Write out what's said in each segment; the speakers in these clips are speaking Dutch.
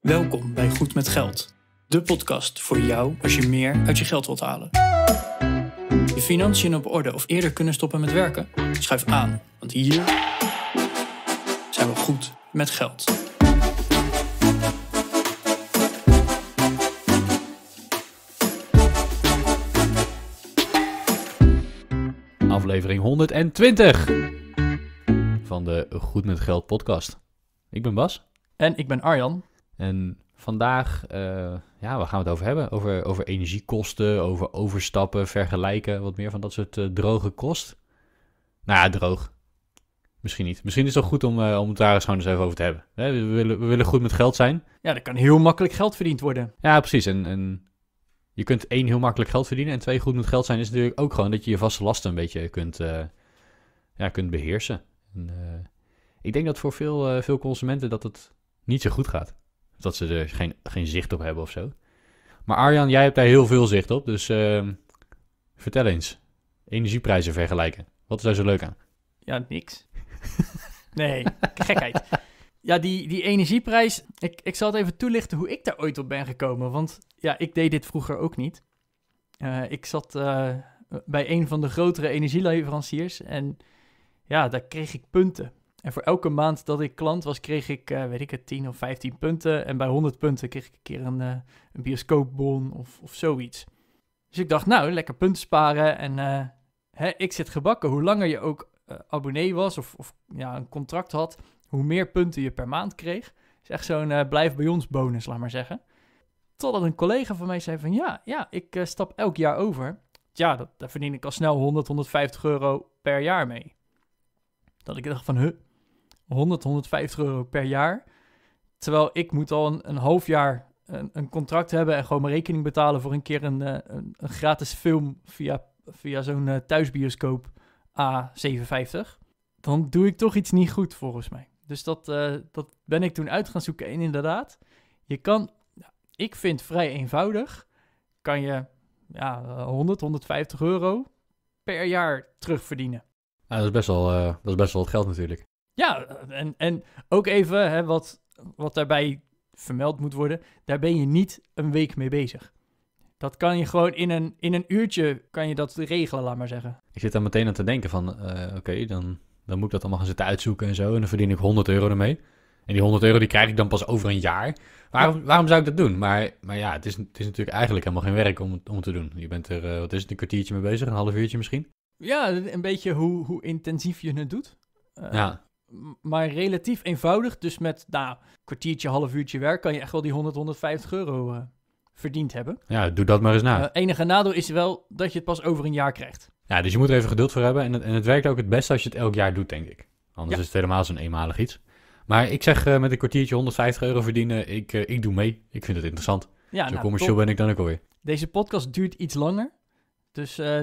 Welkom bij Goed met Geld, de podcast voor jou als je meer uit je geld wilt halen. Je financiën op orde of eerder kunnen stoppen met werken? Schuif aan, want hier zijn we goed met geld. Aflevering 120 van de Goed met Geld podcast. Ik ben Bas. En ik ben Arjan. En vandaag, eh, ja, waar gaan we het over hebben? Over, over energiekosten, over overstappen, vergelijken, wat meer van dat soort eh, droge kost. Nou ja, droog. Misschien niet. Misschien is het wel goed om, eh, om het daar eens gewoon eens even over te hebben. we, willen, we willen goed met geld zijn. Ja, er kan heel makkelijk geld verdiend worden. Ja, precies. En, en je kunt één, heel makkelijk geld verdienen. En twee, goed met geld zijn is natuurlijk ook gewoon dat je je vaste lasten een beetje kunt, ja, kunt beheersen. En, ik denk dat voor veel, veel consumenten dat het niet zo goed gaat. Dat ze er geen, geen zicht op hebben of zo. Maar Arjan, jij hebt daar heel veel zicht op. Dus ehm, vertel eens. Energieprijzen vergelijken. Wat is daar zo leuk aan? Ja, niks. nee, gekheid. Ja, die, die energieprijs. Ik, ik zal het even toelichten hoe ik daar ooit op ben gekomen. Want ja, ik deed dit vroeger ook niet. Eh, ik zat eh, bij een van de grotere energieleveranciers. En ja, daar kreeg ik punten. En voor elke maand dat ik klant was, kreeg ik, eh, weet ik het, 10 of 15 punten. En bij 100 punten kreeg ik een keer een, eh, een bioscoopbon of, of zoiets. Dus ik dacht, nou, lekker punten sparen. En eh, hè, ik zit gebakken. Hoe langer je ook abonnee was of, of ja, een contract had, hoe meer punten je per maand kreeg. is echt zo'n blijf bij ons bonus, laat maar zeggen. Totdat een collega van mij zei van, ja, ja ik stap elk jaar over. Ja, dat, daar verdien ik al snel 100, 150 euro per jaar mee. Dat ik dacht van, huh, 100, 150 euro per jaar. Terwijl ik moet al een, een half jaar een, een, contract hebben en gewoon mijn rekening betalen voor een keer een, eh, een gratis film via, via zo'n eh, thuisbioscoop a 57. Dan doe ik toch iets niet goed volgens mij. Dus dat, eh, dat ben ik toen uit gaan zoeken. En inderdaad, je kan, ik vind vrij eenvoudig, kan je ja, 100, 150 euro per jaar terugverdienen. Ja, dat, is best wel, uh, dat is best wel wat geld natuurlijk. Ja, en, en ook even hè, wat, wat daarbij vermeld moet worden. Daar ben je niet een week mee bezig. Dat kan je gewoon in een, in een uurtje kan je dat regelen, laat maar zeggen. Ik zit dan meteen aan te denken van, eh, oké, dan, dan moet ik dat allemaal gaan zitten uitzoeken en zo. En dan verdien ik 100 euro ermee. En die 100 euro die krijg ik dan pas over een jaar. Waarom, waarom zou ik dat doen? Maar, maar ja, het is, het is natuurlijk eigenlijk helemaal geen werk om, om te doen. Je bent er, eh, wat is het, een kwartiertje mee bezig? Een half uurtje misschien? Ja, een beetje hoe, hoe intensief je het doet. Eh, ja maar relatief eenvoudig. Dus met nou, kwartiertje, half uurtje werk kan je echt wel die 100, 150 euro uh, verdiend hebben. Ja, doe dat maar eens na. Uh, enige nadeel is wel dat je het pas over een jaar krijgt. Ja, dus je moet er even geduld voor hebben. En het, en het werkt ook het beste als je het elk jaar doet, denk ik. Anders is het helemaal zo'n eenmalig iets. Maar ik zeg eh, met een kwartiertje 150 euro verdienen, ik, ik doe mee. Ik vind het interessant. Ja, Zo nou, commercieel ben ik dan ook alweer. Deze podcast duurt iets langer. Dus eh,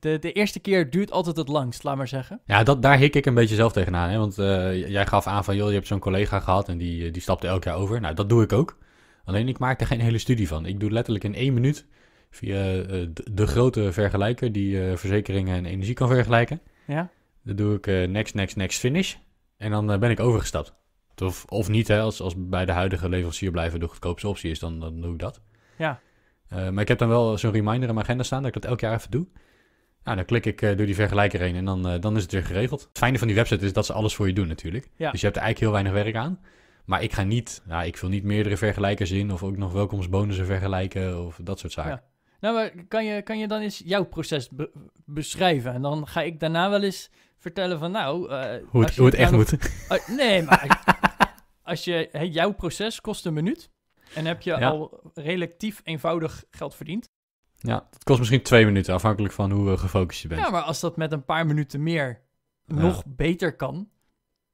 de, de eerste keer duurt altijd het langst, laat maar zeggen. Ja, dat, daar hik ik een beetje zelf tegenaan. Hè? Want eh, jij gaf aan van, joh, je hebt zo'n collega gehad en die, eh, die stapte elk jaar over. Nou, dat doe ik ook. Alleen ik maak er geen hele studie van. Ik doe letterlijk in één minuut via de, grote vergelijker die verzekeringen en energie kan vergelijken. Ja. Dan doe ik next, next, next finish. En dan ben ik overgestapt. Of, of niet, hè, als, als bij de huidige leverancier blijven de goedkoopste optie is, dan, dan doe ik dat. Ja. Eh, maar ik heb dan wel zo'n reminder in mijn agenda staan dat ik dat elk jaar even doe. Nou, dan klik ik eh, door die vergelijker heen en dan, eh, dan is het weer geregeld. Het fijne van die website is dat ze alles voor je doen natuurlijk. Ja. Dus je hebt er eigenlijk heel weinig werk aan. Maar ik ga niet, nou, ik wil niet meerdere vergelijkers in of ook nog welkomstbonussen vergelijken of dat soort zaken. Ja. Nou, maar kan je, kan je dan eens jouw proces beschrijven? En dan ga ik daarna wel eens vertellen van nou... hoe het, hoe het echt nou moet. Oh, nee, maar als je, jouw proces kost een minuut. En heb je al relatief eenvoudig geld verdiend. Ja, het kost misschien twee minuten, afhankelijk van hoe eh, gefocust je bent. Ja, maar als dat met een paar minuten meer nog beter kan,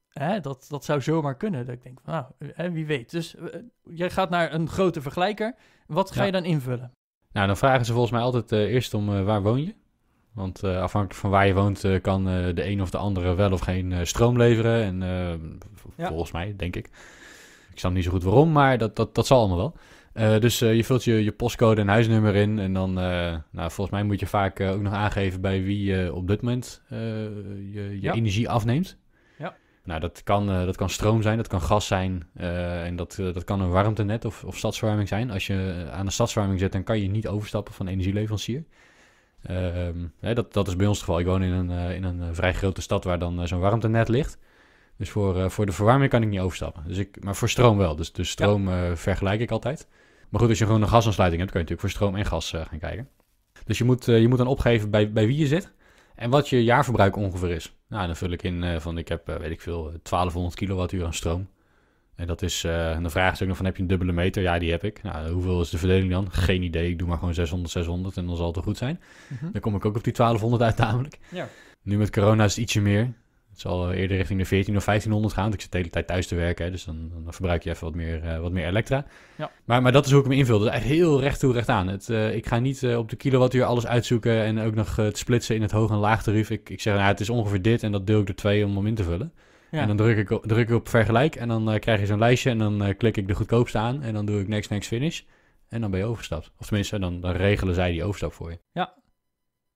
hè, dat, dat zou zomaar kunnen. Dat ik denk, nou, hè, wie weet. Dus eh, jij gaat naar een grote vergelijker. Wat ga je dan invullen? Nou, dan vragen ze volgens mij altijd eh, eerst om waar woon je? Want afhankelijk van waar je woont kan de een of de andere wel of geen stroom leveren. En volgens mij, denk ik. Ik snap niet zo goed waarom, maar dat, dat, dat zal allemaal wel. Eh, dus eh, je vult je, je postcode en huisnummer in. En dan, eh, nou, volgens mij moet je vaak ook nog aangeven bij wie je op dit moment je, je energie afneemt. Ja. Nou, dat kan, dat kan stroom zijn, dat kan gas zijn. en dat, dat kan een warmtenet of, of stadsverwarming zijn. Als je aan de stadsverwarming zit, dan kan je niet overstappen van energieleverancier. Ehm, hè, dat, dat is bij ons het geval. Ik woon in een, in een vrij grote stad waar dan zo'n warmtenet ligt. Dus voor, eh, voor de verwarming kan ik niet overstappen. Dus ik, maar voor stroom wel. Dus, dus stroom eh, vergelijk ik altijd. Maar goed, als je gewoon een gasaansluiting hebt, kun je natuurlijk voor stroom en gas eh, gaan kijken. Dus je moet, je moet dan opgeven bij, bij wie je zit en wat je jaarverbruik ongeveer is. Nou, dan vul ik in van ik heb, weet ik veel, 1200 kilowattuur aan stroom. En dat is, uh, dan vraag ze ook nog van, heb je een dubbele meter? Ja, die heb ik. Nou, hoeveel is de verdeling dan? Geen idee, ik doe maar gewoon 600, 600 en dan zal het goed zijn. Mhm. Dan kom ik ook op die 1200 uit namelijk. Ja. Nu met corona is het ietsje meer. Het zal eerder richting de 14 of 1500 gaan. Want ik zit de hele tijd thuis te werken. dus dan, dan, verbruik je even wat meer, eh, wat meer elektra. Ja. Maar, maar dat is hoe ik hem invul. Dus eigenlijk heel recht toe, recht aan. Het, eh, ik ga niet eh, op de kilowattuur alles uitzoeken. En ook nog het splitsen in het hoog- en laag Ik, ik zeg, nou, het is ongeveer dit. En dat deel ik door twee om hem in te vullen. En dan druk ik, op, druk ik op vergelijk. En dan krijg je zo'n lijstje. En dan klik ik de goedkoopste aan. En dan doe ik next, next, finish. En dan ben je overgestapt. Of tenminste, dan, dan regelen zij die overstap voor je. Ja,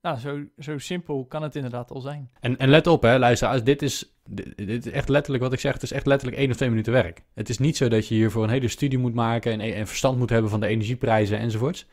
nou, zo, zo simpel kan het inderdaad al zijn. En, en let op, hè, luisteraars, dit is, dit, is echt letterlijk wat ik zeg. Het is echt letterlijk één of twee minuten werk. Het is niet zo dat je hiervoor een hele studie moet maken en, en verstand moet hebben van de energieprijzen enzovoorts.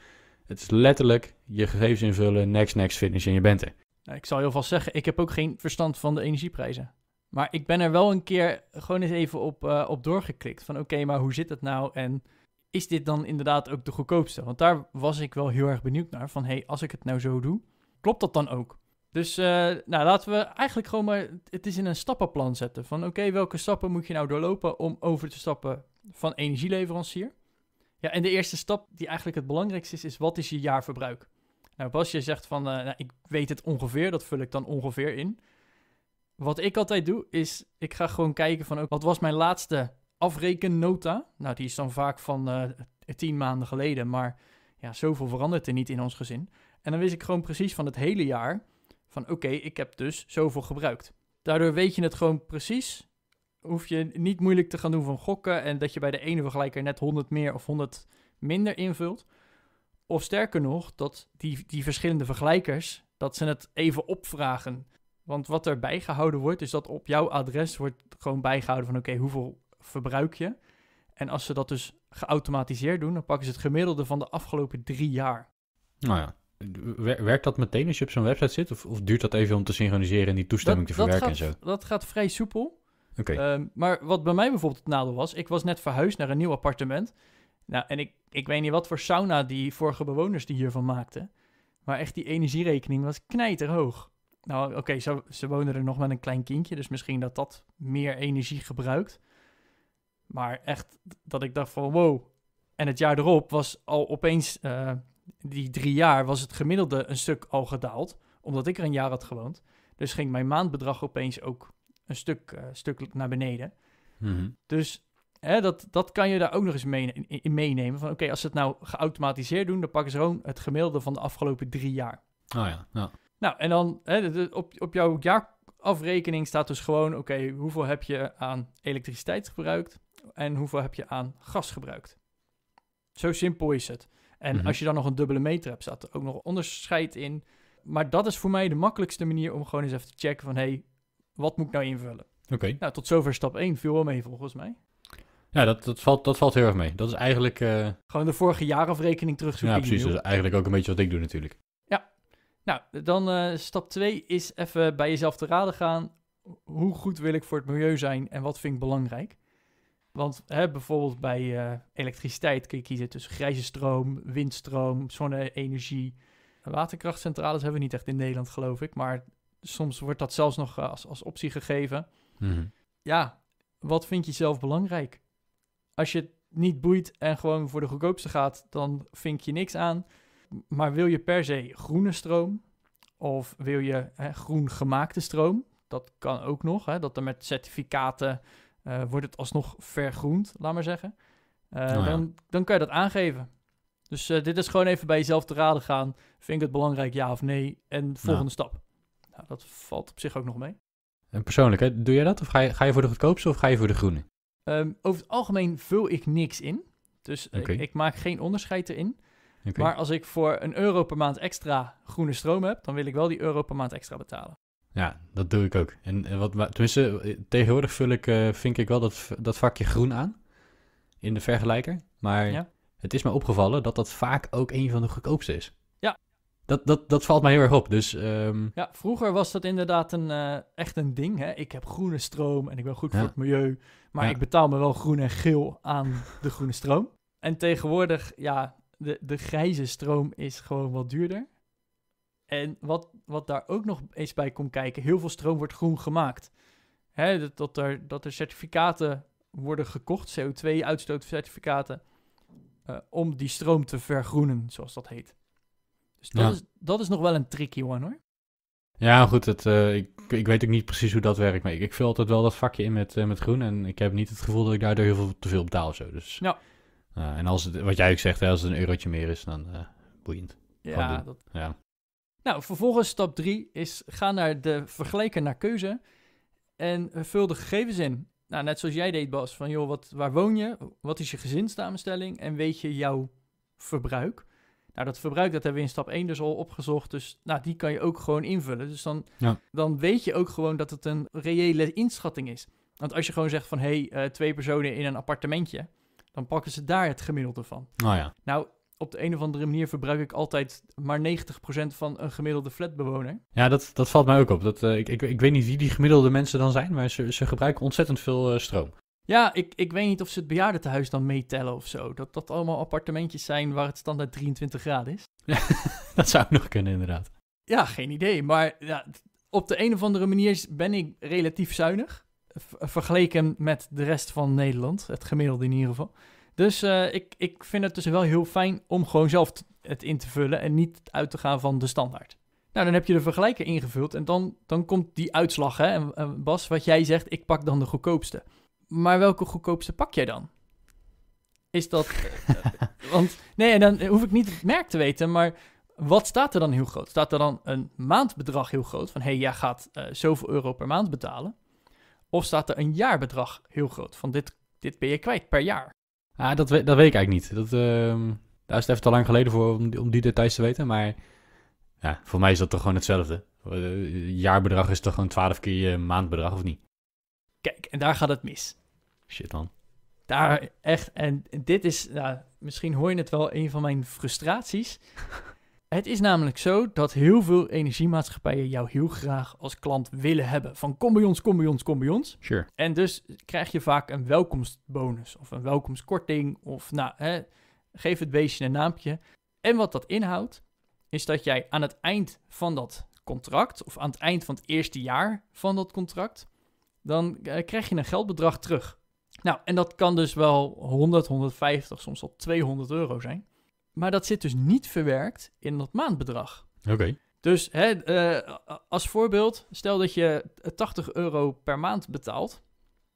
Het is letterlijk je gegevens invullen, next, next, finish en je bent er. Nou, ik zal heel alvast zeggen, ik heb ook geen verstand van de energieprijzen. Maar ik ben er wel een keer gewoon eens even op, eh, op doorgeklikt. Van oké, maar hoe zit het nou? En is dit dan inderdaad ook de goedkoopste? Want daar was ik wel heel erg benieuwd naar. Van hé, hey, als ik het nou zo doe, klopt dat dan ook? Dus eh, nou, laten we eigenlijk gewoon maar het is in een stappenplan zetten. Van oké, welke stappen moet je nou doorlopen om over te stappen van energieleverancier? Ja, en de eerste stap die eigenlijk het belangrijkste is, is wat is je jaarverbruik? Nou, Bas, je zegt van, eh, nou, ik weet het ongeveer, dat vul ik dan ongeveer in. Wat ik altijd doe, is ik ga gewoon kijken van, ook wat was mijn laatste afrekennota? Nou, die is dan vaak van eh, tien maanden geleden, maar ja, zoveel verandert er niet in ons gezin. En dan wist ik gewoon precies van het hele jaar van oké, ik heb dus zoveel gebruikt. Daardoor weet je het gewoon precies. Hoef je niet moeilijk te gaan doen van gokken en dat je bij de ene vergelijker net 100 meer of 100 minder invult. Of sterker nog, dat die, die verschillende vergelijkers, dat ze het even opvragen. Want wat er bijgehouden wordt, is dat op jouw adres wordt gewoon bijgehouden van oké, hoeveel verbruik je? En als ze dat dus geautomatiseerd doen, dan pakken ze het gemiddelde van de afgelopen drie jaar. Nou ja, werkt dat meteen als je op zo'n website zit? Of, of, duurt dat even om te synchroniseren en die toestemming te verwerken dat gaat, en zo? Dat gaat vrij soepel. Oké. Ehm, maar wat bij mij bijvoorbeeld het nadeel was, ik was net verhuisd naar een nieuw appartement. Nou, en ik, ik weet niet wat voor sauna die vorige bewoners die hiervan maakten. Maar echt, die energierekening was knijterhoog. Nou, oké, ze, wonen er nog met een klein kindje, dus misschien dat dat meer energie gebruikt. Maar echt dat ik dacht van wow. En het jaar erop was al opeens eh, die drie jaar was het gemiddelde een stuk al gedaald, omdat ik er een jaar had gewoond. Dus ging mijn maandbedrag opeens ook een stuk, uh, naar beneden. Mhm. Dus hè, dat, dat kan je daar ook nog eens mee, in, meenemen. Van oké, als ze het nou geautomatiseerd doen, dan pakken ze gewoon het gemiddelde van de afgelopen drie jaar. Oh ja, ja. Nou, en dan hè, op, op jouw jaarafrekening staat dus gewoon: oké, hoeveel heb je aan elektriciteit gebruikt en hoeveel heb je aan gas gebruikt? Zo simpel is het. En mhm. als je dan nog een dubbele meter hebt, zat er ook nog onderscheid in. Maar dat is voor mij de makkelijkste manier om gewoon eens even te checken van... hé, hey, wat moet ik nou invullen? Oké. Nou, tot zover stap 1 viel wel mee volgens mij. Ja, dat, dat, valt, dat valt heel erg mee. Dat is eigenlijk... Eh, gewoon de vorige jaarafrekening terugzoeken. Ja, precies. Dat is eigenlijk ook een beetje wat ik doe natuurlijk. Ja. Nou, dan eh, stap 2 is even bij jezelf te raden gaan. Hoe goed wil ik voor het milieu zijn en wat vind ik belangrijk? Want hè, bijvoorbeeld bij eh, elektriciteit kun je kiezen tussen grijze stroom, windstroom, zonne-energie. Waterkrachtcentrales hebben we niet echt in Nederland, geloof ik. Maar soms wordt dat zelfs nog eh, als, als optie gegeven. Mhm. Ja, wat vind je zelf belangrijk? Als je het niet boeit en gewoon voor de goedkoopste gaat, dan vink je niks aan. Maar wil je per se groene stroom? Of wil je hè, groen gemaakte stroom? Dat kan ook nog, hè, dat er met certificaten eh, wordt het alsnog vergroend, laat maar zeggen. Eh, nou dan, dan kan je dat aangeven. Dus eh, dit is gewoon even bij jezelf te raden gaan. Vind ik het belangrijk, ja of nee? En nou. volgende stap. Nou, dat valt op zich ook nog mee. En persoonlijk, hè? doe jij dat? Of ga je, ga je voor de goedkoopste of ga je voor de groene? Ehm, over het algemeen vul ik niks in. Dus ik, maak geen onderscheid erin. Maar als ik voor een euro per maand extra groene stroom heb, dan wil ik wel die euro per maand extra betalen. Ja, dat doe ik ook. En wat, tenminste, tegenwoordig vul ik, eh, vind ik wel dat, dat vakje groen aan in de vergelijker. Maar het is me opgevallen dat dat vaak ook een van de goedkoopste is. Ja. Dat, dat, dat valt mij heel erg op. Dus, ehm, Ja, vroeger was dat inderdaad een, eh, echt een ding. Hè? Ik heb groene stroom en ik ben goed voor het milieu. Maar ik betaal me wel groen en geel aan de groene stroom. En tegenwoordig, ja, de, de grijze stroom is gewoon wat duurder. En wat, wat daar ook nog eens bij komt kijken, heel veel stroom wordt groen gemaakt. Hè, dat, dat, er, dat er certificaten worden gekocht, CO2-uitstootcertificaten, uh, eh, om die stroom te vergroenen, zoals dat heet. Dus dat, is, dat is nog wel een tricky one hoor. Ja, goed, het, eh, ik, ik weet ook niet precies hoe dat werkt, maar ik, ik vul altijd wel dat vakje in met, eh, met groen en ik heb niet het gevoel dat ik daardoor heel veel te veel betaal zo. Dus, ja. en als het, wat jij ook zegt, hè, als het een eurotje meer is, dan boeiend. Ja, dat, ja. Nou, vervolgens stap 3 is ga naar de vergelijken naar keuze en vul de gegevens in. Nou, net zoals jij deed Bas, van joh, wat, waar woon je? Wat is je gezinssamenstelling? En weet je jouw verbruik? Nou, dat verbruik dat hebben we in stap 1 dus al opgezocht. Dus nou, die kan je ook gewoon invullen. Dus dan, dan weet je ook gewoon dat het een reële inschatting is. Want als je gewoon zegt van hé, hey, eh, twee personen in een appartementje, dan pakken ze daar het gemiddelde van. Nou ja. Nou, op de een of andere manier verbruik ik altijd maar 90% van een gemiddelde flatbewoner. Ja, dat, dat valt mij ook op. Dat, eh, ik, ik, ik weet niet wie die gemiddelde mensen dan zijn, maar ze, ze gebruiken ontzettend veel eh, stroom. Ja, ik, ik weet niet of ze het bejaardentehuis dan meetellen of zo. Dat dat allemaal appartementjes zijn waar het standaard 23 graden is. dat zou nog kunnen, inderdaad. Ja, geen idee. Maar ja, op de een of andere manier ben ik relatief zuinig. Vergeleken met de rest van Nederland. Het gemiddelde in ieder geval. Dus eh, ik, ik vind het dus wel heel fijn om gewoon zelf het in te vullen en niet uit te gaan van de standaard. Nou, dan heb je de vergelijker ingevuld en dan, dan komt die uitslag. Hè? En, Bas, wat jij zegt, ik pak dan de goedkoopste. Maar welke goedkoopste pak jij dan? Is dat. Eh, want nee, en dan hoef ik niet het merk te weten, maar wat staat er dan heel groot? Staat er dan een maandbedrag heel groot? Van hé, hey, jij gaat uh, zoveel euro per maand betalen. Of staat er een jaarbedrag heel groot? Van dit, dit ben je kwijt per jaar. Ah, dat, we, dat weet ik eigenlijk niet. Dat, ehm, daar is het even te lang geleden voor om, om die details te weten. Maar ja, voor mij is dat toch gewoon hetzelfde. Eh, jaarbedrag is toch gewoon twaalf keer je maandbedrag, of niet? Kijk, en daar gaat het mis. Shit, man. Daar echt, en dit is, nou, misschien hoor je het wel, een van mijn frustraties. Het is namelijk zo dat heel veel energiemaatschappijen jou heel graag als klant willen hebben. Van kom bij ons, kom bij ons, kom bij ons. Sure. En dus krijg je vaak een welkomstbonus of een welkomstkorting of nou, hè, geef het beestje een naampje. En wat dat inhoudt, is dat jij aan het eind van dat contract of aan het eind van het eerste jaar van dat contract, dan eh, krijg je een geldbedrag terug. Nou, en dat kan dus wel 100, 150, soms al 200 euro zijn. Maar dat zit dus niet verwerkt in dat maandbedrag. Oké. Dus hè, eh, als voorbeeld, stel dat je 80 euro per maand betaalt.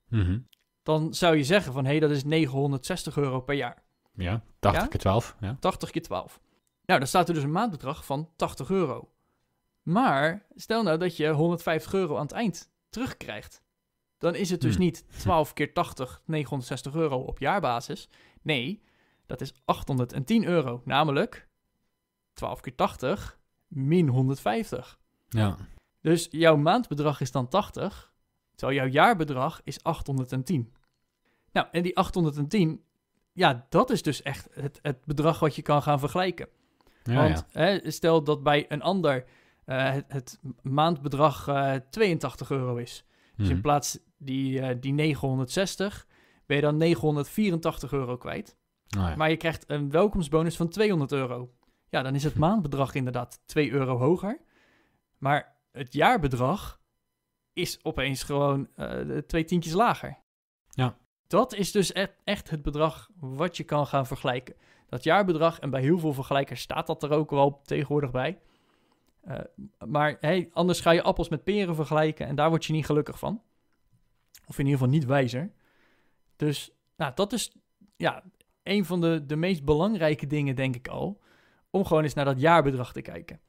Mhm. Dan zou je zeggen van, hé, hey, dat is 960 euro per jaar. Ja, 80 keer 12. Ja. 80 keer 12. Nou, dan staat er dus een maandbedrag van 80 euro. Maar stel nou dat je 150 euro aan het eind terugkrijgt. Dan is het dus hmm. niet 12 keer 80, 960 euro op jaarbasis. Nee, dat is 810 euro, namelijk 12 keer 80 min 150. Ja. Dus jouw maandbedrag is dan 80, terwijl jouw jaarbedrag is 810. Nou, en die 810, ja, dat is dus echt het, het bedrag wat je kan gaan vergelijken. Ja, Want Hè, stel dat bij een ander eh, het, maandbedrag 82 eh, euro is. Dus in mhm. plaats die, eh, die 960 ben je dan 984 euro kwijt. Nou maar je krijgt een welkomstbonus van 200 euro. Ja, dan is het maandbedrag inderdaad 2 euro hoger. Maar het jaarbedrag is opeens gewoon eh, twee tientjes lager. Ja. Dat is dus e-, echt het bedrag wat je kan gaan vergelijken. Dat jaarbedrag, en bij heel veel vergelijkers staat dat er ook wel tegenwoordig bij. Eh, maar hey, anders ga je appels met peren vergelijken en daar word je niet gelukkig van. Of in ieder geval niet wijzer. Dus nou, dat is ja, een van de, de meest belangrijke dingen, denk ik al, om gewoon eens naar dat jaarbedrag te kijken.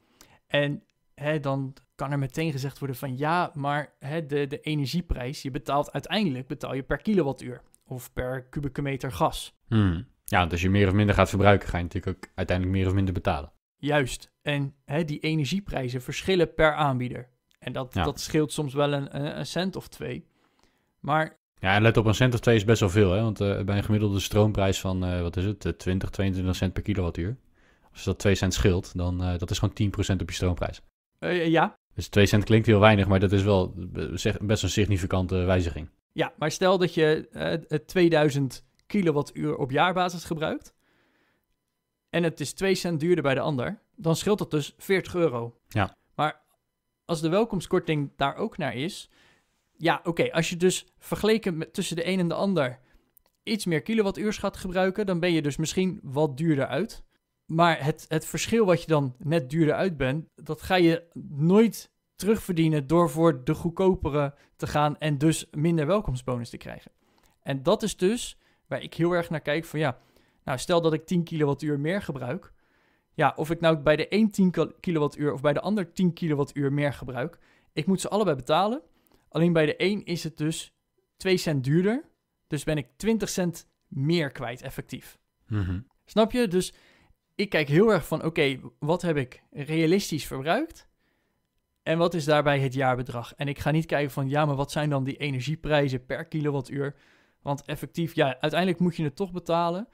En hè, dan kan er meteen gezegd worden van ja, maar hè, de, de energieprijs, je betaalt uiteindelijk betaal je per kilowattuur of per kubieke meter gas. Hmm. Ja, dus je meer of minder gaat verbruiken, ga je natuurlijk ook uiteindelijk meer of minder betalen. Juist. En hè, die energieprijzen verschillen per aanbieder. En dat, dat scheelt soms wel een, een cent of twee. Maar ja, let op, een cent of twee is best wel veel. Hè? Want eh, bij een gemiddelde stroomprijs van, eh, wat is het, 20, eh, 22 cent per kilowattuur. Als dat 2 cent scheelt, dan uh, dat is gewoon 10% op je stroomprijs. ja. Dus 2 cent klinkt heel weinig, maar dat is wel best een significante wijziging. Ja, maar stel dat je 2000 kilowattuur op jaarbasis gebruikt. En het is 2 cent duurder bij de ander. Dan scheelt dat dus 40 euro. Ja. Maar als de welkomstkorting daar ook naar is, ja, oké, als je dus vergeleken tussen de een en de ander iets meer kilowattuur gaat gebruiken, dan ben je dus misschien wat duurder uit. Maar het, het verschil wat je dan net duurder uit bent, dat ga je nooit terugverdienen door voor de goedkopere te gaan en dus minder welkomstbonus te krijgen. En dat is dus waar ik heel erg naar kijk van ja, nou stel dat ik 10 kilowattuur meer gebruik. Ja, of ik nou bij de een 10 kilowattuur of bij de ander 10 kilowattuur meer gebruik. Ik moet ze allebei betalen. Alleen bij de 1 is het dus 2 cent duurder. Dus ben ik 20 cent meer kwijt effectief. Mhm. Snap je? Dus ik kijk heel erg van: oké, wat heb ik realistisch verbruikt? En wat is daarbij het jaarbedrag? En ik ga niet kijken van: ja, maar wat zijn dan die energieprijzen per kilowattuur? Want effectief, ja, uiteindelijk moet je het toch betalen.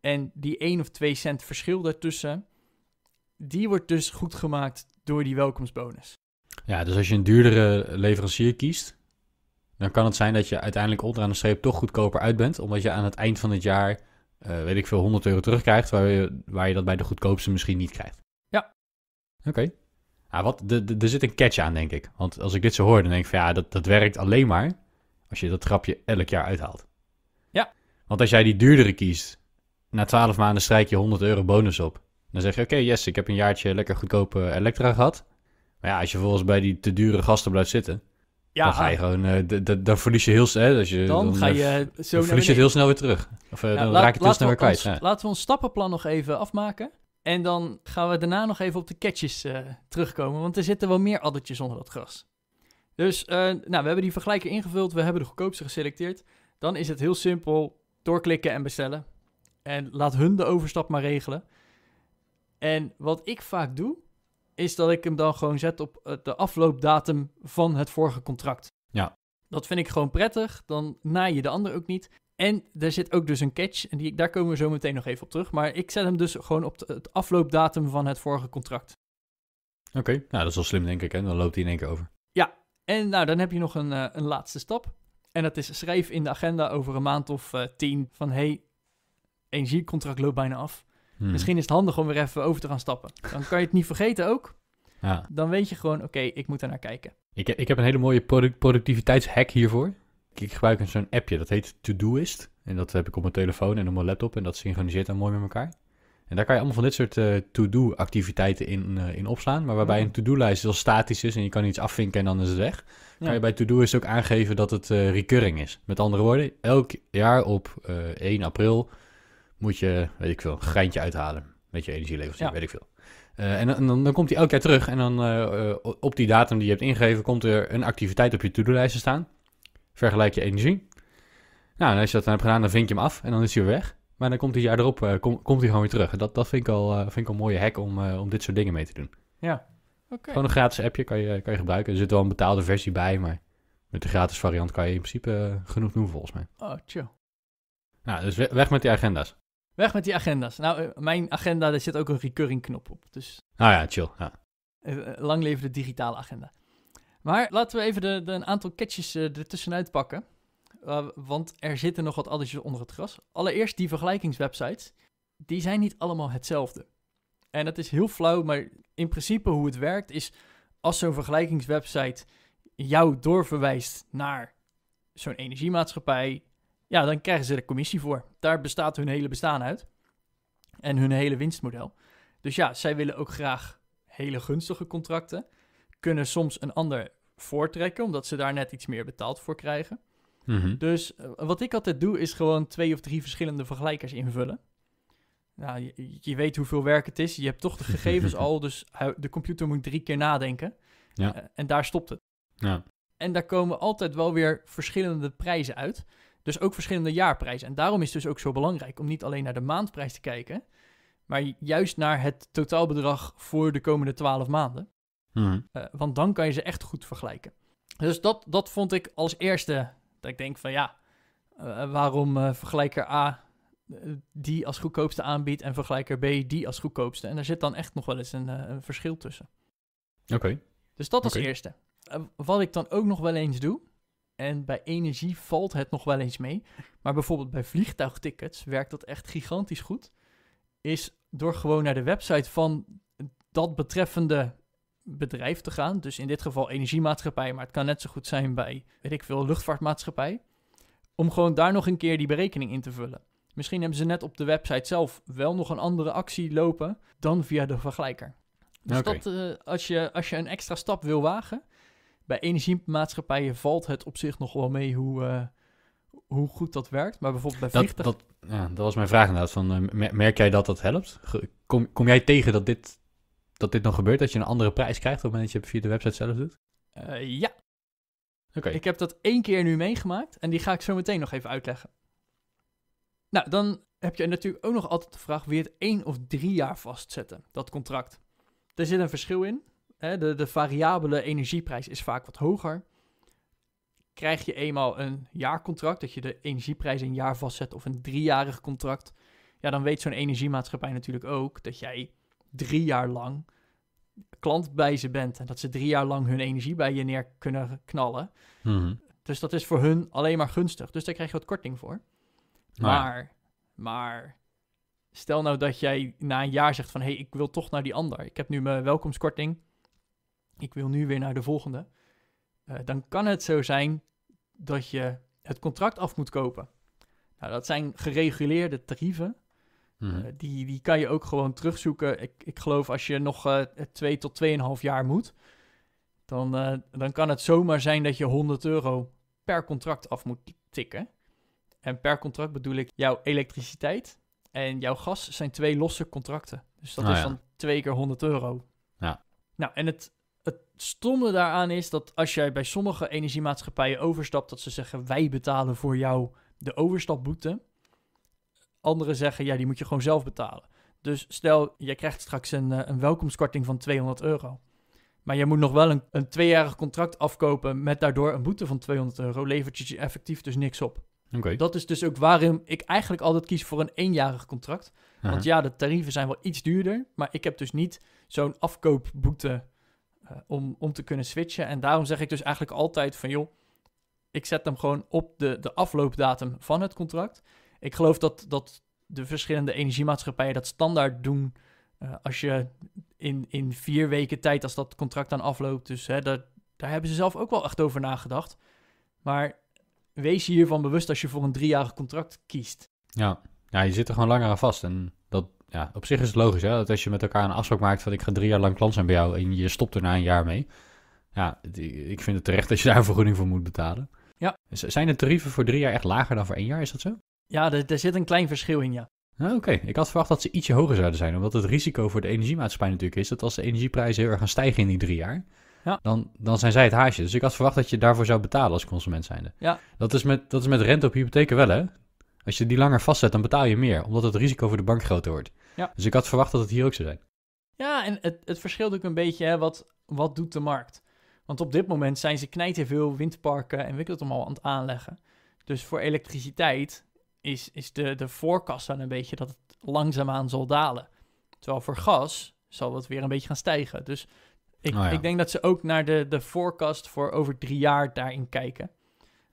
En die 1 of 2 cent verschil daartussen, die wordt dus goed gemaakt door die welkomstbonus. Ja, dus als je een duurdere leverancier kiest, dan kan het zijn dat je uiteindelijk onderaan de streep toch goedkoper uit bent, omdat je aan het eind van het jaar, eh, weet ik veel, 100 euro terugkrijgt, waar je, waar je dat bij de goedkoopste misschien niet krijgt. Ja. Oké. Okay. Ah, ja, er zit een catch aan, denk ik. Want als ik dit zo hoor, dan denk ik van ja, dat, dat werkt alleen maar als je dat grapje elk jaar uithaalt. Ja. Want als jij die duurdere kiest, na 12 maanden strijk je 100 euro bonus op. Dan zeg je, oké, yes, ik heb een jaartje lekker goedkope Elektra gehad. Maar ja, als je volgens bij die te dure gasten blijft zitten... Ja, dan ah. eh, verlies je heel snel. dan, ga eh, je zo dan verlies je het heel snel weer terug. Of eh, dan raak je het heel snel weer kwijt. Laten we ons stappenplan nog even afmaken. En dan gaan we daarna nog even op de catches terugkomen. Want er zitten wel meer addertjes onder dat gras. Dus nou, we hebben die vergelijking ingevuld. We hebben de goedkoopste geselecteerd. Dan is het heel simpel doorklikken en bestellen. En laat hun de overstap maar regelen. En wat ik vaak doe, is dat ik hem dan gewoon zet op eh, de afloopdatum van het vorige contract. Ja. Dat vind ik gewoon prettig. Dan naai je de ander ook niet. En er zit ook dus een catch. En die, daar komen we zo meteen nog even op terug. Maar ik zet hem dus gewoon op het afloopdatum van het vorige contract. Oké, nou dat is wel slim denk ik. Hè? Dan loopt hij in één keer over. Ja, en nou dan heb je nog een, eh, een laatste stap. En dat is schrijf in de agenda over een maand of eh, tien van hey, energiecontract loopt bijna af. Hmm. Misschien is het handig om weer even over te gaan stappen. Dan kan je het niet vergeten ook. Ja. Dan weet je gewoon, oké, ik moet naar kijken. Ik, ik heb een hele mooie productiviteitshack hiervoor. Ik gebruik zo'n appje, dat heet Todoist. En dat heb ik op mijn telefoon en op mijn laptop. En dat synchroniseert dan mooi met elkaar. En daar kan je allemaal van dit soort uh, to-do-activiteiten in, eh, in opslaan. Maar waarbij een to-do-lijst heel statisch is en je kan iets afvinken en dan is het weg. Kan je bij to ook aangeven dat het uh, recurring is. Met andere woorden, elk jaar op 1 april moet je, weet ik veel, een geintje uithalen met je energielevels, ja. weet ik veel. Eh, en, dan, dan, komt hij elke keer terug en dan eh, op die datum die je hebt ingegeven, komt er een activiteit op je to-do-lijst te staan. Vergelijk je energie. Nou, en als je dat dan hebt gedaan, dan vind je hem af en dan is hij weer weg. Maar dan komt hij jaar erop, eh, komt hij gewoon weer terug. dat, dat vind, ik al, vind ik al een mooie hack om, om dit soort dingen mee te doen. Ja, oké. Gewoon een gratis appje kan je, kan je gebruiken. Er zit wel een betaalde versie bij, maar met de gratis variant kan je in principe genoeg doen volgens mij. Oh, chill. Nou, dus weg met die agenda's. Weg met die agenda's. Nou, eh, mijn agenda, daar zit ook een recurring knop op. Dus... Ah ja, chill. Ja. Eh, eh, lang leven de digitale agenda. Maar laten we even de, een aantal catches uh, ertussenuit pakken. want er zitten nog wat addertjes onder het gras. Allereerst die vergelijkingswebsites. Die zijn niet allemaal hetzelfde. En dat is heel flauw, maar in principe hoe het werkt is... als zo'n vergelijkingswebsite jou doorverwijst naar zo'n energiemaatschappij ja, dan krijgen ze de commissie voor. Daar bestaat hun hele bestaan uit en hun hele winstmodel. Dus ja, zij willen ook graag hele gunstige contracten. Kunnen soms een ander voortrekken, omdat ze daar net iets meer betaald voor krijgen. Mhm. Dus eh, wat ik altijd doe, is gewoon twee of drie verschillende vergelijkers invullen. Nou, je, weet hoeveel werk het is. Je hebt toch de gegevens al, dus de computer moet drie keer nadenken. Ja. Eh, en daar stopt het. Ja. En daar komen altijd wel weer verschillende prijzen uit. Dus ook verschillende jaarprijzen. En daarom is het dus ook zo belangrijk om niet alleen naar de maandprijs te kijken, maar juist naar het totaalbedrag voor de komende 12 maanden. Mhm. Eh, want dan kan je ze echt goed vergelijken. Dus dat, dat vond ik als eerste. Dat ik denk van ja, eh, waarom eh, vergelijker A die als goedkoopste aanbiedt en vergelijker B die als goedkoopste. En daar zit dan echt nog wel eens een, een verschil tussen. Oké. Dus dat als eerste. wat ik dan ook nog wel eens doe, en bij energie valt het nog wel eens mee. Maar bijvoorbeeld bij vliegtuigtickets werkt dat echt gigantisch goed. Is door gewoon naar de website van dat betreffende bedrijf te gaan. Dus in dit geval energiemaatschappij, maar het kan net zo goed zijn bij, weet ik veel, luchtvaartmaatschappij. Om gewoon daar nog een keer die berekening in te vullen. Misschien hebben ze net op de website zelf wel nog een andere actie lopen dan via de vergelijker. Dus dat, eh, als, je, als je een extra stap wil wagen, bij energiemaatschappijen valt het op zich nog wel mee hoe, eh, hoe goed dat werkt. Maar bijvoorbeeld bij dat, Dat, ja, dat was mijn vraag inderdaad. Van, eh, merk jij dat dat helpt? Kom, kom jij tegen dat dit, dat dit nog gebeurt? Dat je een andere prijs krijgt op het moment dat je het via de website zelf doet? Eh, ja. Oké. Ik heb dat één keer nu meegemaakt en die ga ik zo meteen nog even uitleggen. Nou, dan heb je natuurlijk ook nog altijd de vraag: weer het één of drie jaar vastzetten, dat contract? Er zit een verschil in de, de variabele energieprijs is vaak wat hoger. Krijg je eenmaal een jaarcontract, dat je de energieprijs een jaar vastzet of een driejarig contract, ja, dan weet zo'n energiemaatschappij natuurlijk ook dat jij drie jaar lang klant bij ze bent en dat ze drie jaar lang hun energie bij je neer kunnen knallen. Mhm. Dus dat is voor hun alleen maar gunstig. Dus daar krijg je wat korting voor. Ah. Maar, maar, stel nou dat jij na een jaar zegt van... hé, hey, ik wil toch naar die ander. Ik heb nu mijn welkomstkorting ik wil nu weer naar de volgende, eh, dan kan het zo zijn dat je het contract af moet kopen. Nou, dat zijn gereguleerde tarieven. Mhm. Eh, die, die kan je ook gewoon terugzoeken. Ik, ik geloof als je nog uh, twee tot tweeënhalf jaar moet, dan, dan kan het zomaar zijn dat je 100 euro per contract af moet tikken. En per contract bedoel ik jouw elektriciteit en jouw gas zijn twee losse contracten. Dus dat ah, is dan twee keer 100 euro. Ja. Nou, en het het stomme daaraan is dat als jij bij sommige energiemaatschappijen overstapt, dat ze zeggen wij betalen voor jou de overstapboete. Anderen zeggen ja, die moet je gewoon zelf betalen. Dus stel, jij krijgt straks een, eh, een welkomstkorting van 200 euro. Maar je moet nog wel een, een tweejarig contract afkopen met daardoor een boete van 200 euro. Levert je effectief dus niks op. Okay. Dat is dus ook waarom ik eigenlijk altijd kies voor een eenjarig contract. Want ja, de tarieven zijn wel iets duurder. Maar ik heb dus niet zo'n afkoopboete eh, om, om te kunnen switchen. En daarom zeg ik dus eigenlijk altijd van joh, ik zet hem gewoon op de, de afloopdatum van het contract. Ik geloof dat, dat de verschillende energiemaatschappijen dat standaard doen. Eh, als je in, in vier weken tijd, als dat contract dan afloopt. Dus hè, daar, daar hebben ze zelf ook wel echt over nagedacht. Maar wees je hiervan bewust als je voor een driejarig contract kiest. Ja. ja, je zit er gewoon langer aan vast. En dat ja, op zich is het logisch hè, dat als je met elkaar een afspraak maakt van ik ga drie jaar lang klant zijn bij jou en je stopt er na een jaar mee. Ja, ik vind het terecht dat je daar een vergoeding voor moet betalen. Ja. Zijn de tarieven voor drie jaar echt lager dan voor één jaar, is dat zo? Ja, er, zit een klein verschil in, ja. Ah, oké, ik had verwacht dat ze ietsje hoger zouden zijn, omdat het risico voor de energiemaatschappij natuurlijk is dat als de energieprijzen heel erg gaan stijgen in die drie jaar, ja. dan, dan zijn zij het haasje. Dus ik had verwacht dat je daarvoor zou betalen als consument zijnde. Ja. Dat, is met, dat is met rente op hypotheken wel, hè? Als je die langer vastzet, dan betaal je meer, omdat het risico voor de bank groter wordt. Ja. Dus ik had verwacht dat het hier ook zou zijn. Ja, en het, het verschilt ook een beetje, hè, wat, wat doet de markt? Want op dit moment zijn ze knijten veel windparken en wikkelt allemaal aan het aanleggen. Dus voor elektriciteit is, is de, de voorkast dan een beetje dat het langzaamaan zal dalen. Terwijl voor gas zal het weer een beetje gaan stijgen. Dus ik, nou ik denk dat ze ook naar de, de voorkast voor over drie jaar daarin kijken.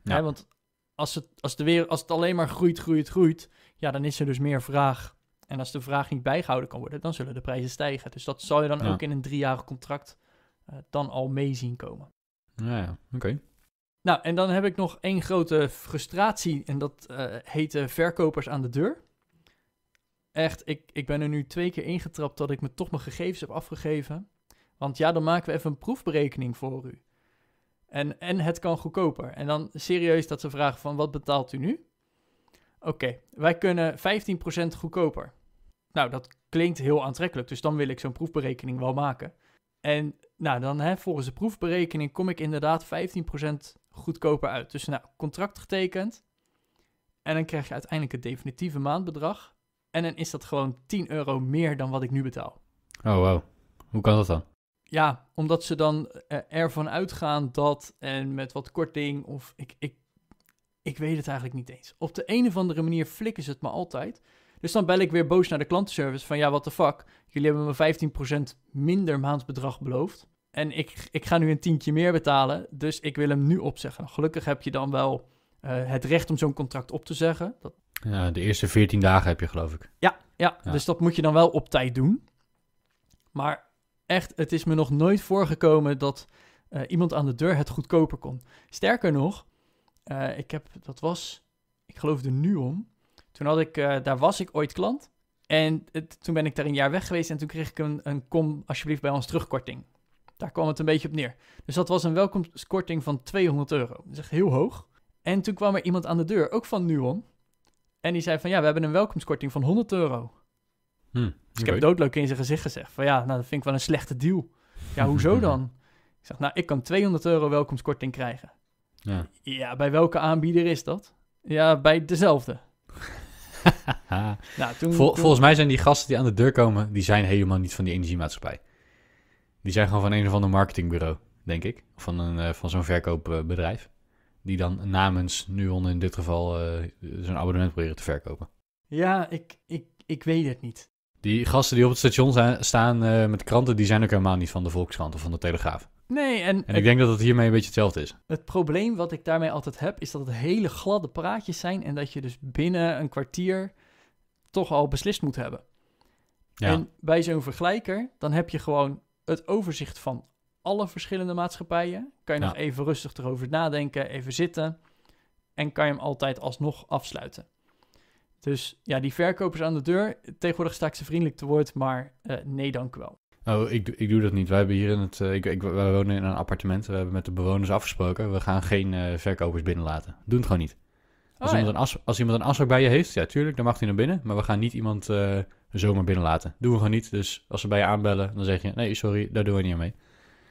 Ja. want als het, als, de wereld, als het alleen maar groeit, groeit, groeit, ja, dan is er dus meer vraag en als de vraag niet bijgehouden kan worden, dan zullen de prijzen stijgen. Dus dat zal je dan ook in een driejarig contract eh, dan al mee zien komen. Ja, ja. oké. Nou, en dan heb ik nog één grote frustratie en dat uh, eh, heet verkopers aan de deur. Echt, ik, ik ben er nu twee keer ingetrapt dat ik me toch mijn gegevens heb afgegeven. Want ja, dan maken we even een proefberekening voor u. En, en het kan goedkoper. En dan serieus dat ze vragen van wat betaalt u nu? Oké, wij kunnen 15% goedkoper. Nou, dat klinkt heel aantrekkelijk, dus dan wil ik zo'n proefberekening wel maken. En nou, dan hè, volgens de proefberekening kom ik inderdaad 15% goedkoper uit. Dus nou, contract getekend. En dan krijg je uiteindelijk het definitieve maandbedrag. En dan is dat gewoon 10 euro meer dan wat ik nu betaal. Oh, wow. Hoe kan dat dan? Ja, omdat ze dan eh, ervan uitgaan dat en met wat korting of ik, ik ik weet het eigenlijk niet eens. Op de een of andere manier flikken ze het me altijd. Dus dan bel ik weer boos naar de klantenservice van ja, what the fuck. Jullie hebben me 15% minder maandbedrag beloofd. En ik, ik ga nu een tientje meer betalen, dus ik wil hem nu opzeggen. Nou, gelukkig heb je dan wel eh, het recht om zo'n contract op te zeggen. Dat... Ja, de eerste 14 dagen heb je, geloof ik. Ja, ja, dus dat moet je dan wel op tijd doen. Maar echt, het is me nog nooit voorgekomen dat eh, iemand aan de deur het goedkoper kon. Sterker nog, eh, ik heb, dat was, ik geloof de Nuon. Toen had ik, eh, daar was ik ooit klant. En toen ben ik daar een jaar weg geweest en toen kreeg ik een, een kom alsjeblieft bij ons terugkorting. Daar kwam het een beetje op neer. Dus dat was een welkomstkorting van 200 euro. Dat is echt heel hoog. En toen kwam er iemand aan de deur, ook van Nuon. En die zei van, ja, we hebben een welkomstkorting van 100 euro. Hm, dus ik heb doodleuk in zijn gezicht gezegd van, ja, nou, dat vind ik wel een slechte deal. Ja, hoezo dan? Ik zeg, nou, ik kan 200 euro welkomstkorting krijgen. Ja. ja, bij welke aanbieder is dat? Ja, bij dezelfde. nou, Volgens mij zijn die gasten die aan de deur komen, die zijn helemaal niet van die energiemaatschappij. Die zijn gewoon van een of ander marketingbureau, denk ik. Of van, een, eh, van zo'n verkoopbedrijf. Die dan namens Nuon in dit geval uh, zo'n abonnement proberen te verkopen. Ja, ik, ik, ik weet het niet. Die gasten die op het station staan eh, met kranten, die zijn ook helemaal niet van de Volkskrant of van de Telegraaf. Nee, en... ik denk dat het hiermee een beetje hetzelfde is. Het probleem wat ik daarmee altijd heb, is dat het hele gladde praatjes zijn... en dat je dus binnen een kwartier toch al beslist moet hebben. Ja. En bij zo'n vergelijker, dan heb je gewoon het overzicht van alle verschillende maatschappijen. Kan je nog even rustig erover nadenken, even zitten. En kan je hem altijd alsnog afsluiten. Dus ja, die verkopers aan de deur. Tegenwoordig sta ik ze vriendelijk te woord, maar eh, nee, dank u wel. Nou, ik, ik doe dat niet. Wij hebben hier in het. Eh, ik, ik, wij wonen in een appartement. We hebben met de bewoners afgesproken. We gaan geen eh, verkopers binnenlaten. Doen het gewoon niet. Als, oh, iemand een as, als iemand een bij je heeft, ja, tuurlijk, dan mag hij naar binnen. Maar we gaan niet iemand uh, zomaar binnenlaten. Doen we gewoon niet. Dus als ze bij je aanbellen, dan zeg je: nee, sorry, daar doen we niet aan mee.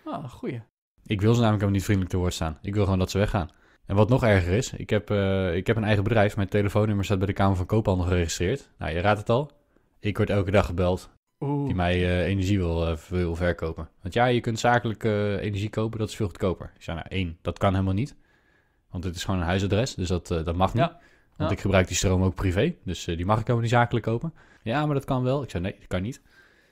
Ah, goeie. Ik wil ze namelijk helemaal niet vriendelijk te woord staan. Ik wil gewoon dat ze weggaan. En wat nog erger is, ik heb, ik heb een eigen bedrijf. Mijn telefoonnummer staat bij de Kamer van Koophandel geregistreerd. Nou, je raadt het al. Ik word elke dag gebeld die mij eh, energie wil, eh, wil verkopen. Want ja, je kunt zakelijk eh, energie kopen, dat is veel goedkoper. Ik zei, nou één, dat kan helemaal niet. Want het is gewoon een huisadres, dus dat, dat mag niet. Want ik gebruik die stroom ook privé, dus die mag ik ook niet zakelijk kopen. Ja, maar dat kan wel. Ik zei, nee, dat kan niet.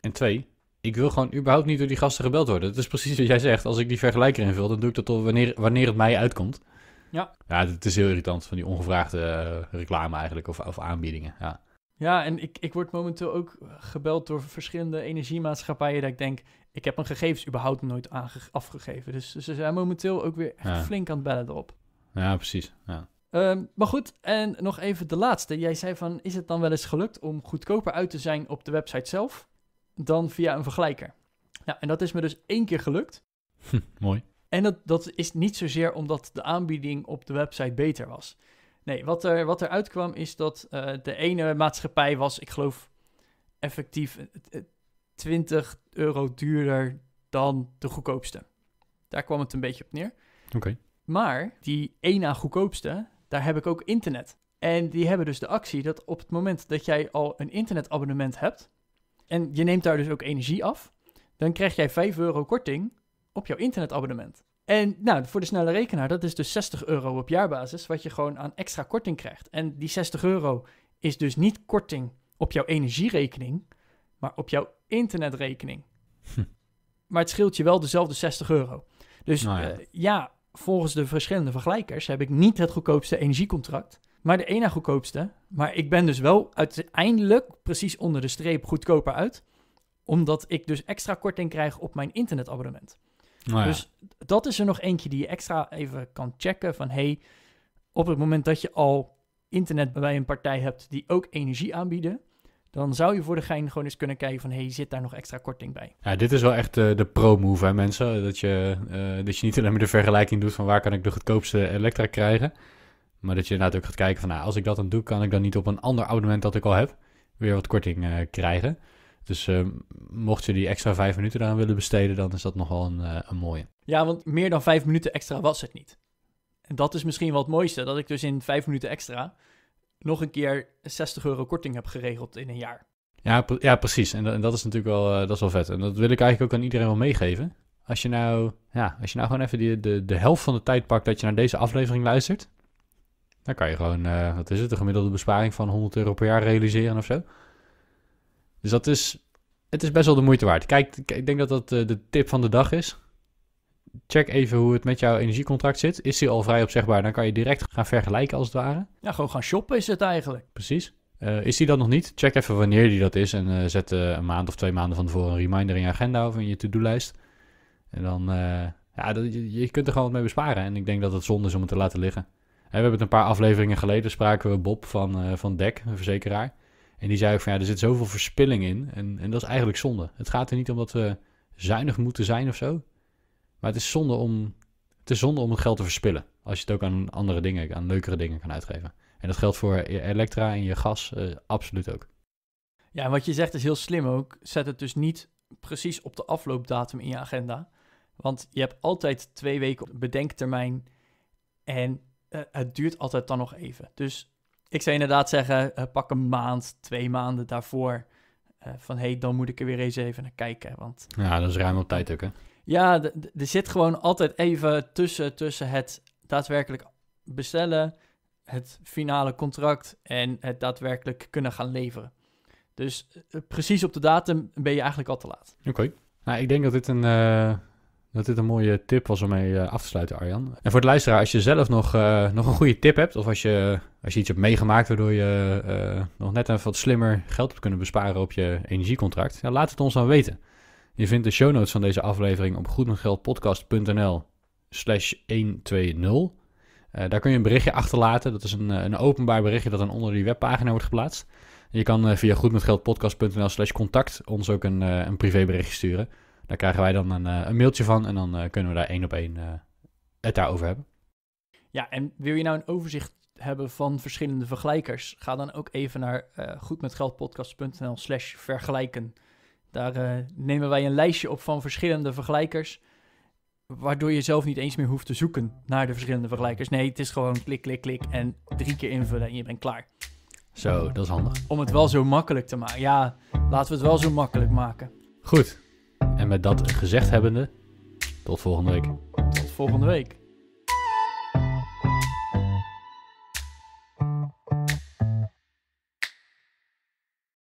En twee, ik wil gewoon überhaupt niet door die gasten gebeld worden. Dat is precies wat jij zegt. Als ik die vergelijker invul, dan doe ik dat tot wanneer, wanneer het mij uitkomt. Ja. Ja, het is heel irritant van die ongevraagde reclame eigenlijk, of, of aanbiedingen. Ja. Ja, en ik, ik word momenteel ook eh, gebeld door verschillende energiemaatschappijen dat ik denk, ik heb mijn gegevens überhaupt nooit afgegeven. Dus, dus, ze zijn momenteel ook weer ja. flink aan het bellen erop. Ja, precies. Ja. Ehm, maar goed, en nog even de laatste. Jij zei van, is het dan wel eens gelukt om goedkoper uit te zijn op de website zelf dan via een vergelijker? Nou, en dat is me dus één keer gelukt. mooi. En dat, dat is niet zozeer omdat de aanbieding op de website beter was. Nee, wat er, wat er uitkwam is dat eh, de ene maatschappij was, ik geloof, effectief 20 eh, eh, euro duurder dan de goedkoopste. Daar kwam het een beetje op neer. Oké. Maar die ene na goedkoopste, daar heb ik ook internet. En die hebben dus de actie dat op het moment dat jij al een internetabonnement hebt en je neemt daar dus ook energie af, dan krijg jij 5 euro korting op jouw internetabonnement. En nou, voor de snelle rekenaar, dat is dus 60 euro op jaarbasis, wat je gewoon aan extra korting krijgt. En die 60 euro is dus niet korting op jouw energierekening, maar op jouw internetrekening. Hm. Maar het scheelt je wel dezelfde 60 euro. Dus nou ja. Eh, ja. volgens de verschillende vergelijkers heb ik niet het goedkoopste energiecontract, maar de ene goedkoopste. Maar ik ben dus wel uiteindelijk precies onder de streep goedkoper uit, omdat ik dus extra korting krijg op mijn internetabonnement. Nou dus dat is er nog eentje die je extra even kan checken van hey, op het moment dat je al internet bij een partij hebt die ook energie aanbieden, dan zou je voor de gein gewoon eens kunnen kijken van... hey, zit daar nog extra korting bij? Ja, dit is wel echt eh, de pro-move, hè mensen? Dat je, eh, dat je niet alleen maar de vergelijking doet van waar kan ik de goedkoopste elektra krijgen... maar dat je inderdaad ook gaat kijken van... nou, als ik dat dan doe, kan ik dan niet op een ander abonnement dat ik al heb... weer wat korting eh, krijgen. Dus eh, mocht je die extra vijf minuten eraan willen besteden, dan is dat nogal een, eh, een mooie. Ja, want meer dan vijf minuten extra was het niet. En dat is misschien wel het mooiste, dat ik dus in vijf minuten extra nog een keer 60 euro korting heb geregeld in een jaar. Ja, ja precies. En, dat is natuurlijk wel, eh, dat is wel vet. En dat wil ik eigenlijk ook aan iedereen wel meegeven. Als je nou, ja, als je nou gewoon even die, de, de helft van de tijd pakt dat je naar deze aflevering luistert, dan kan je gewoon, wat is het, een gemiddelde besparing van 100 euro per jaar realiseren of zo. Dus dat is, het is best wel de moeite waard. Kijk, ik denk dat dat eh, de tip van de dag is. Check even hoe het met jouw energiecontract zit. Is die al vrij opzegbaar? Dan kan je direct gaan vergelijken als het ware. Ja, gewoon gaan shoppen is het eigenlijk. Precies. Eh, is die dat nog niet? Check even wanneer die dat is en eh, zet een maand of twee maanden van tevoren een reminder in je agenda of in je to-do-lijst. En dan, ja, dat, je, kunt er gewoon wat mee besparen. En ik denk dat het zonde is om het te laten liggen. we hebben het een paar afleveringen geleden, spraken we Bob van, van DEC, een verzekeraar. En die zei ook van ja, er zit zoveel verspilling in. En, en dat is eigenlijk zonde. Het gaat er niet om dat we zuinig moeten zijn of zo. Maar het is zonde om het, is zonde om het geld te verspillen. Als je het ook aan andere dingen, aan leukere dingen kan uitgeven. En dat geldt voor je elektra en je gas eh, absoluut ook. Ja, en wat je zegt is heel slim ook. Zet het dus niet precies op de afloopdatum in je agenda. Want je hebt altijd twee weken bedenktermijn. En eh, het duurt altijd dan nog even. Dus ik zou inderdaad zeggen, eh, pak een maand, twee maanden daarvoor. Eh, van hé, hey, dan moet ik er weer eens even naar kijken. Want, ja, dat is ruim op tijd ook, hè? Ja, er zit gewoon altijd even tussen, tussen het daadwerkelijk bestellen, het finale contract en het daadwerkelijk kunnen gaan leveren. Dus eh, precies op de datum ben je eigenlijk al te laat. Oké. Nou, ik denk dat dit een, dat dit een mooie tip was om mee eh, af te sluiten, Arjan. En voor de luisteraar, als je zelf nog, eh, nog een goede tip hebt, of als je, als je iets hebt meegemaakt waardoor je eh, nog net even wat slimmer geld hebt kunnen besparen op je energiecontract, ja, laat het ons dan weten. Je vindt de show notes van deze aflevering op goedmetgeldpodcast.nl slash 120. daar kun je een berichtje achterlaten. Dat is een, een openbaar berichtje dat dan onder die webpagina wordt geplaatst. je kan via goedmetgeldpodcast.nl slash contact ons ook een, een privéberichtje sturen. Daar krijgen wij dan een, eh, een mailtje van en dan eh, kunnen we daar één op één eh, het daarover hebben. Ja, en wil je nou een overzicht hebben van verschillende vergelijkers, ga dan ook even naar goedmetgeldpodcast.nl slash vergelijken. Daar nemen wij een lijstje op van verschillende vergelijkers, waardoor je zelf niet eens meer hoeft te zoeken naar de verschillende vergelijkers. Nee, het is gewoon klik, klik, klik en drie keer invullen en je bent klaar. Zo, dat is handig. Om het wel zo makkelijk te maken. Ja, laten we het wel zo makkelijk maken. Goed, en met dat gezegd hebbende, tot volgende week. Tot volgende week.